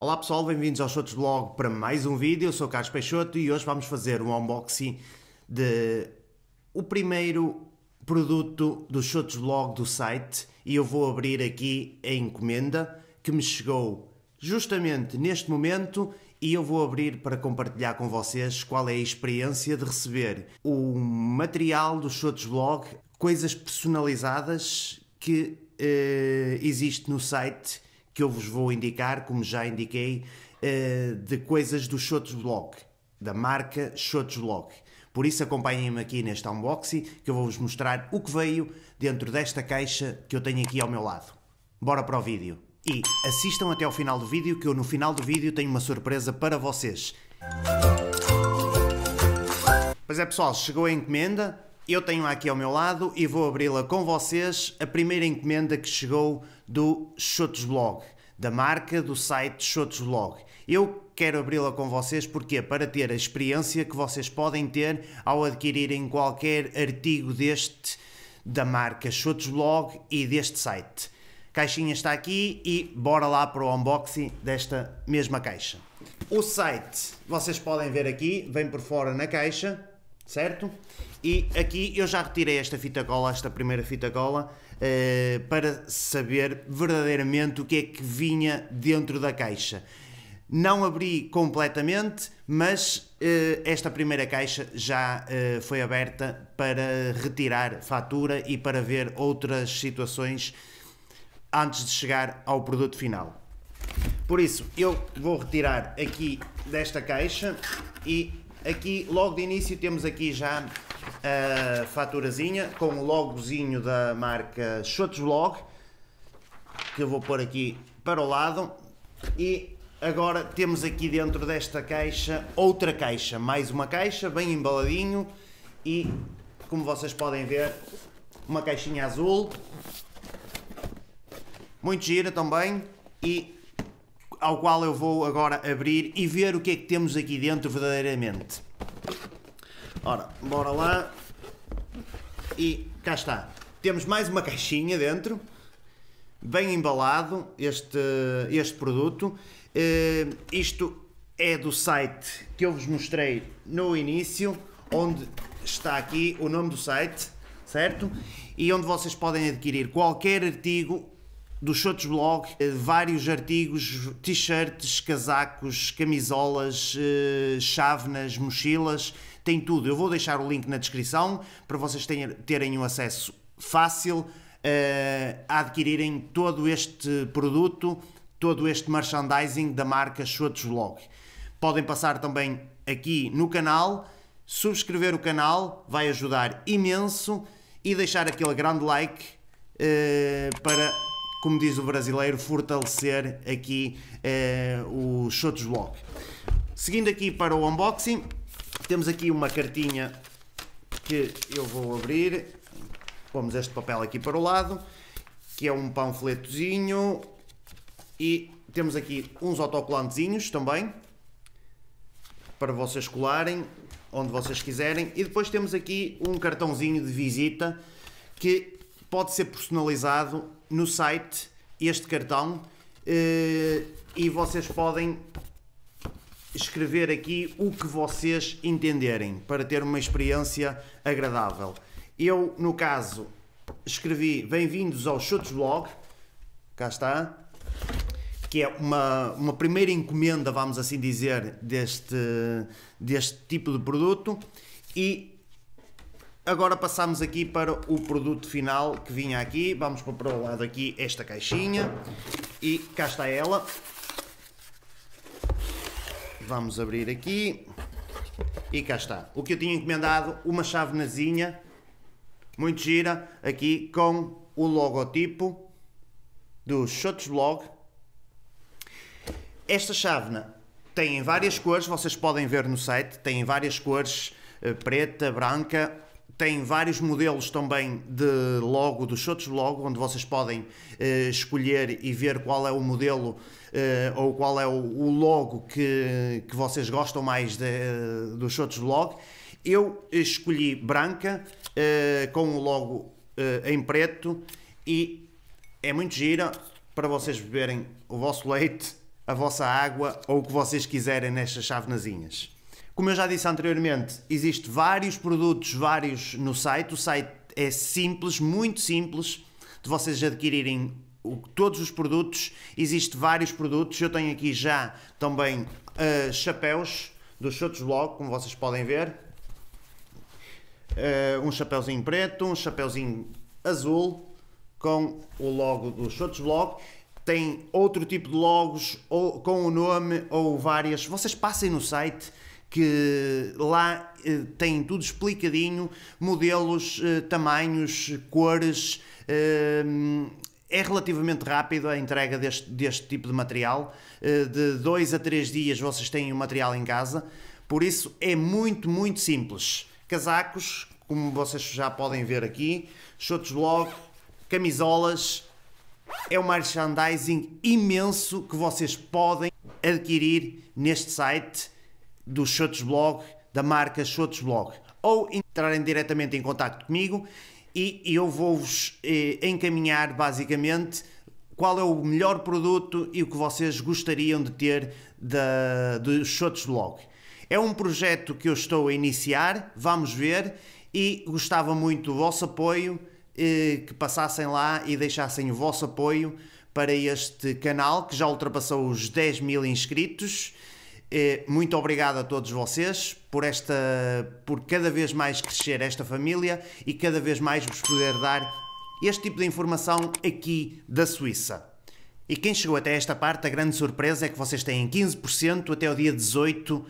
Olá pessoal, bem-vindos ao Shotos Blog para mais um vídeo. Eu sou o Carlos Peixoto e hoje vamos fazer um unboxing de o primeiro produto do Shotos Blog do site e eu vou abrir aqui a encomenda que me chegou justamente neste momento e eu vou abrir para compartilhar com vocês qual é a experiência de receber o material do Shotos Blog, coisas personalizadas que eh, existe no site que eu vos vou indicar, como já indiquei, eh, de coisas do Shotos Blog, da marca Shotos Blog. Por isso acompanhem-me aqui neste unboxing que eu vou-vos mostrar o que veio dentro desta caixa que eu tenho aqui ao meu lado. Bora para o vídeo! E assistam até ao final do vídeo que eu no final do vídeo tenho uma surpresa para vocês. Pois é pessoal, chegou a encomenda, eu tenho aqui ao meu lado e vou abri-la com vocês a primeira encomenda que chegou do Chotos Blog, da marca do site Chotos Blog. Eu quero abri-la com vocês porque é para ter a experiência que vocês podem ter ao adquirirem qualquer artigo deste da marca Chotos Blog e deste site. A caixinha está aqui e bora lá para o unboxing desta mesma caixa. O site, vocês podem ver aqui, vem por fora na caixa, certo? E aqui eu já retirei esta fita cola, esta primeira fita cola, uh, para saber verdadeiramente o que é que vinha dentro da caixa. Não abri completamente, mas uh, esta primeira caixa já uh, foi aberta para retirar fatura e para ver outras situações antes de chegar ao produto final. Por isso, eu vou retirar aqui desta caixa e aqui logo de início temos aqui já a faturazinha com o logozinho da marca Shots que eu vou pôr aqui para o lado. E agora temos aqui dentro desta caixa outra caixa, mais uma caixa bem embaladinho e como vocês podem ver, uma caixinha azul. Muito gira também e ao qual eu vou agora abrir e ver o que é que temos aqui dentro verdadeiramente. Ora, bora lá. E cá está. Temos mais uma caixinha dentro. Bem embalado este, este produto. Uh, isto é do site que eu vos mostrei no início, onde está aqui o nome do site, certo? E onde vocês podem adquirir qualquer artigo do Shots Blog, eh, vários artigos, t-shirts, casacos, camisolas, eh, chávenas, mochilas, tem tudo. Eu vou deixar o link na descrição para vocês tenham, terem um acesso fácil uh, a adquirirem todo este produto, todo este merchandising da marca Schwartz Vlog. Podem passar também aqui no canal, subscrever o canal, vai ajudar imenso e deixar aquele grande like uh, para, como diz o brasileiro, fortalecer aqui uh, o Shotos Vlog. Seguindo aqui para o unboxing, temos aqui uma cartinha que eu vou abrir. Pomos este papel aqui para o lado, que é um panfletozinho. E temos aqui uns autocolantezinhos também, para vocês colarem onde vocês quiserem. E depois temos aqui um cartãozinho de visita que pode ser personalizado no site, este cartão, eh, e vocês podem escrever aqui o que vocês entenderem para ter uma experiência agradável. Eu, no caso, escrevi Bem-vindos ao Chutes Blog, cá está, que é uma, uma primeira encomenda, vamos assim dizer, deste, deste tipo de produto. E agora passamos aqui para o produto final que vinha aqui. Vamos para o lado aqui esta caixinha e cá está ela. Vamos abrir aqui. E cá está. O que eu tinha encomendado, uma chavenazinha, muito gira, aqui com o logotipo do Shots Blog. Esta chávena tem várias cores, vocês podem ver no site, tem várias cores, eh, preta, branca, tem vários modelos também de logo, dos shots logo, onde vocês podem eh, escolher e ver qual é o modelo eh, ou qual é o, o, logo que, que vocês gostam mais de, eh, dos logo. Eu escolhi branca, com o logo em preto, e é muito gira para vocês beberem o vosso leite, a vossa água ou o que vocês quiserem nestas chavenazinhas. Como eu já disse anteriormente, existem vários produtos, vários no site. O site é simples, muito simples, de vocês adquirirem o, todos os produtos. Existem vários produtos. Eu tenho aqui já também uh, chapéus do Shotos Blog, como vocês podem ver. Uh, um chapéuzinho preto, um chapéuzinho azul com o logo do Shotos Blog tem outro tipo de logos ou com o nome ou várias. Vocês passem no site, que lá eh, têm tudo explicadinho, modelos, eh, tamanhos, cores. Eh, é relativamente rápido a entrega deste, deste tipo de material. Eh, de dois a três dias vocês têm o material em casa. Por isso é muito, muito simples. Casacos, como vocês já podem ver aqui, shorts blog, camisolas. É um merchandising imenso que vocês podem adquirir neste site do Shotos Blog, da marca Shotos Blog, ou entrarem diretamente em contato comigo e eu vou-vos eh, encaminhar basicamente qual é o melhor produto e o que vocês gostariam de ter da, do Shotos Blog. É um projeto que eu estou a iniciar, vamos ver, e gostava muito do vosso apoio, eh, que passassem lá e deixassem o vosso apoio para este canal que já ultrapassou os 10 mil inscritos é, muito obrigado a todos vocês por esta, por cada vez mais crescer esta família e cada vez mais vos poder dar este tipo de informação aqui da Suíça. E quem chegou até esta parte, a grande surpresa é que vocês têm 15% até o dia 18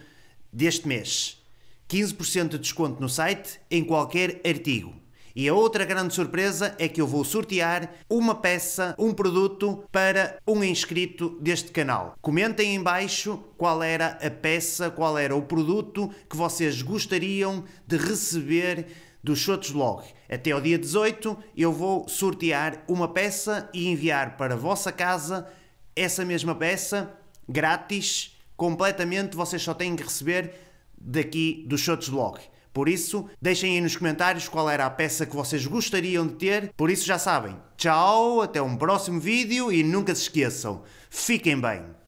deste mês. 15% de desconto no site em qualquer artigo. E a outra grande surpresa é que eu vou sortear uma peça, um produto para um inscrito deste canal. Comentem em baixo qual era a peça, qual era o produto que vocês gostariam de receber do Shotos Vlog. Até o dia 18 eu vou sortear uma peça e enviar para a vossa casa essa mesma peça grátis, completamente, vocês só têm que receber daqui do Shotos Vlog. Por isso, deixem aí nos comentários qual era a peça que vocês gostariam de ter. Por isso, já sabem. Tchau, até um próximo vídeo e nunca se esqueçam. Fiquem bem.